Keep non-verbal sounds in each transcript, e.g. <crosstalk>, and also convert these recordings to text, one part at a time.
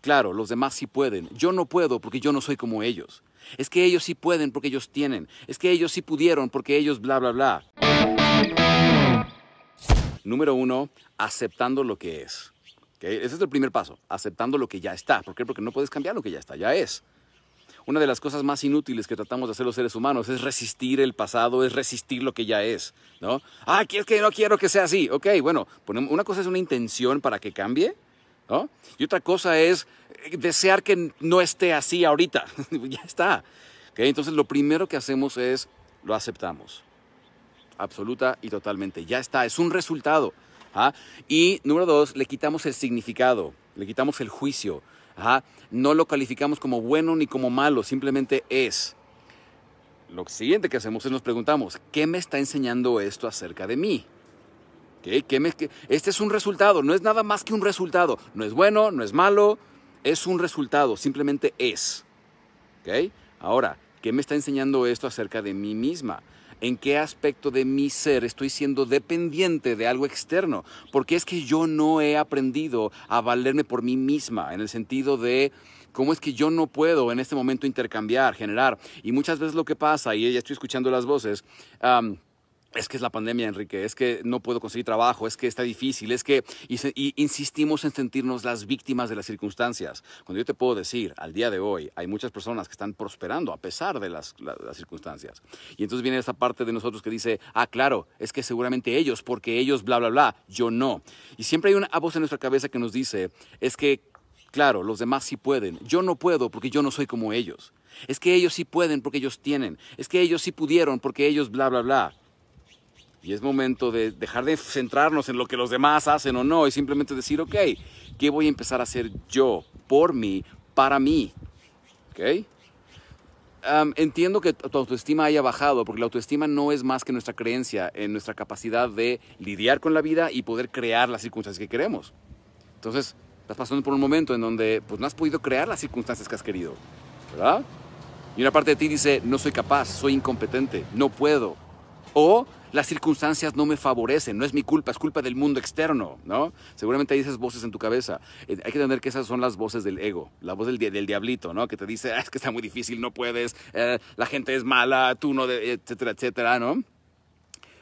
Claro, los demás sí pueden. Yo no puedo porque yo no soy como ellos. Es que ellos sí pueden porque ellos tienen. Es que ellos sí pudieron porque ellos bla, bla, bla. Número uno, aceptando lo que es. ¿Okay? Ese es el primer paso, aceptando lo que ya está. ¿Por qué? Porque no puedes cambiar lo que ya está, ya es. Una de las cosas más inútiles que tratamos de hacer los seres humanos es resistir el pasado, es resistir lo que ya es, ¿no? Ah, es que no quiero que sea así. Ok, bueno, una cosa es una intención para que cambie y otra cosa es eh, desear que no esté así ahorita. <laughs> ya está. Entonces lo primero que hacemos es lo aceptamos. Absoluta y totalmente. Ya está. Es un resultado. ¿ah? Y número dos, le quitamos el significado, le quitamos el juicio. ¿ah? No lo calificamos como bueno ni como malo, simplemente es. Lo siguiente que hacemos es nos preguntamos, ¿qué me está enseñando esto acerca de mí? Okay, me, qué? Este es un resultado, no es nada más que un resultado. No es bueno, no es malo, es un resultado, simplemente es. ¿Okay? Ahora, ¿qué me está enseñando esto acerca de mí misma? ¿En qué aspecto de mi ser estoy siendo dependiente de algo externo? Porque es que yo no he aprendido a valerme por mí misma, en el sentido de cómo es que yo no puedo en este momento intercambiar, generar. Y muchas veces lo que pasa, y ya estoy escuchando las voces, es que es la pandemia, Enrique, es que no puedo conseguir trabajo, es que está difícil, es que y, insistimos en sentirnos las víctimas de las circunstancias. Cuando yo te puedo decir, al día de hoy hay muchas personas que están prosperando a pesar de las, las circunstancias. Y entonces viene esta parte de nosotros que dice, ah, claro, es que seguramente ellos, porque ellos, bla, bla, bla, yo no. Y siempre hay una voz en nuestra cabeza que nos dice, es que, claro, los demás sí pueden, yo no puedo porque yo no soy como ellos. Es que ellos sí pueden porque ellos tienen. Es que ellos sí pudieron porque ellos bla, bla, bla. Y es momento de dejar de centrarnos en lo que los demás hacen o no y simplemente decir, ok, ¿qué voy a empezar a hacer yo, por mí, para mí? ¿Ok? entiendo que tu autoestima haya bajado, porque la autoestima no es más que nuestra creencia en nuestra capacidad de lidiar con la vida y poder crear las circunstancias que queremos. Entonces, estás pasando por un momento en donde pues, no has podido crear las circunstancias que has querido, ¿verdad? Y una parte de ti dice, no soy capaz, soy incompetente, no puedo, o las circunstancias no me favorecen, no es mi culpa, es culpa del mundo externo, ¿no? Seguramente hay esas voces en tu cabeza. Eh, hay que entender que esas son las voces del ego, la voz del, diablito, ¿no? Que te dice, ah, es que está muy difícil, no puedes, eh, la gente es mala, tú no, etcétera, etcétera, ¿no?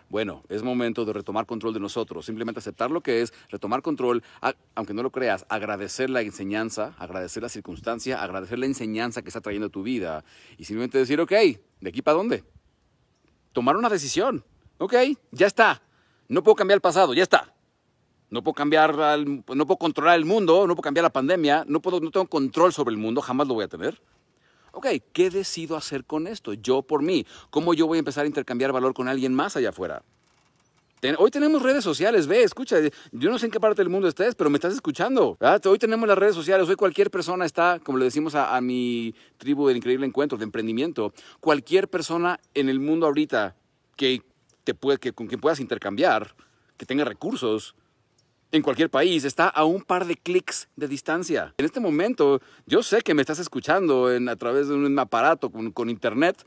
Bueno, es momento de retomar control de nosotros, simplemente aceptar lo que es, retomar control, aunque no lo creas, agradecer la enseñanza, agradecer la circunstancia, agradecer la enseñanza que está trayendo a tu vida y simplemente decir, ok, ¿de aquí para dónde? tomar una decisión. Ok, ya está. No puedo cambiar el pasado, ya está. No puedo cambiar, no puedo controlar el mundo, no puedo cambiar la pandemia, no, puedo, no tengo control sobre el mundo, jamás lo voy a tener. Ok, ¿qué decido hacer con esto? Yo por mí. ¿Cómo yo voy a empezar a intercambiar valor con alguien más allá afuera? hoy tenemos redes sociales, ve, escucha. Yo no sé en qué parte del mundo estés, pero me estás escuchando. Hoy tenemos las redes sociales. Hoy cualquier persona está, como le decimos a, mi tribu del increíble encuentro, de emprendimiento, cualquier persona en el mundo ahorita que te puede, con quien puedas intercambiar, que tenga recursos, en cualquier país, está a un par de clics de distancia. En este momento, yo sé que me estás escuchando en, a través de un aparato con internet.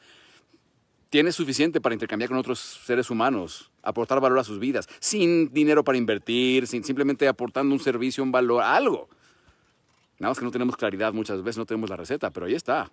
Tienes suficiente para intercambiar con otros seres humanos aportar valor a sus vidas, sin dinero para invertir, sin, simplemente aportando un servicio, un valor, algo. Nada más que no tenemos claridad muchas veces, no tenemos la receta, pero ahí está.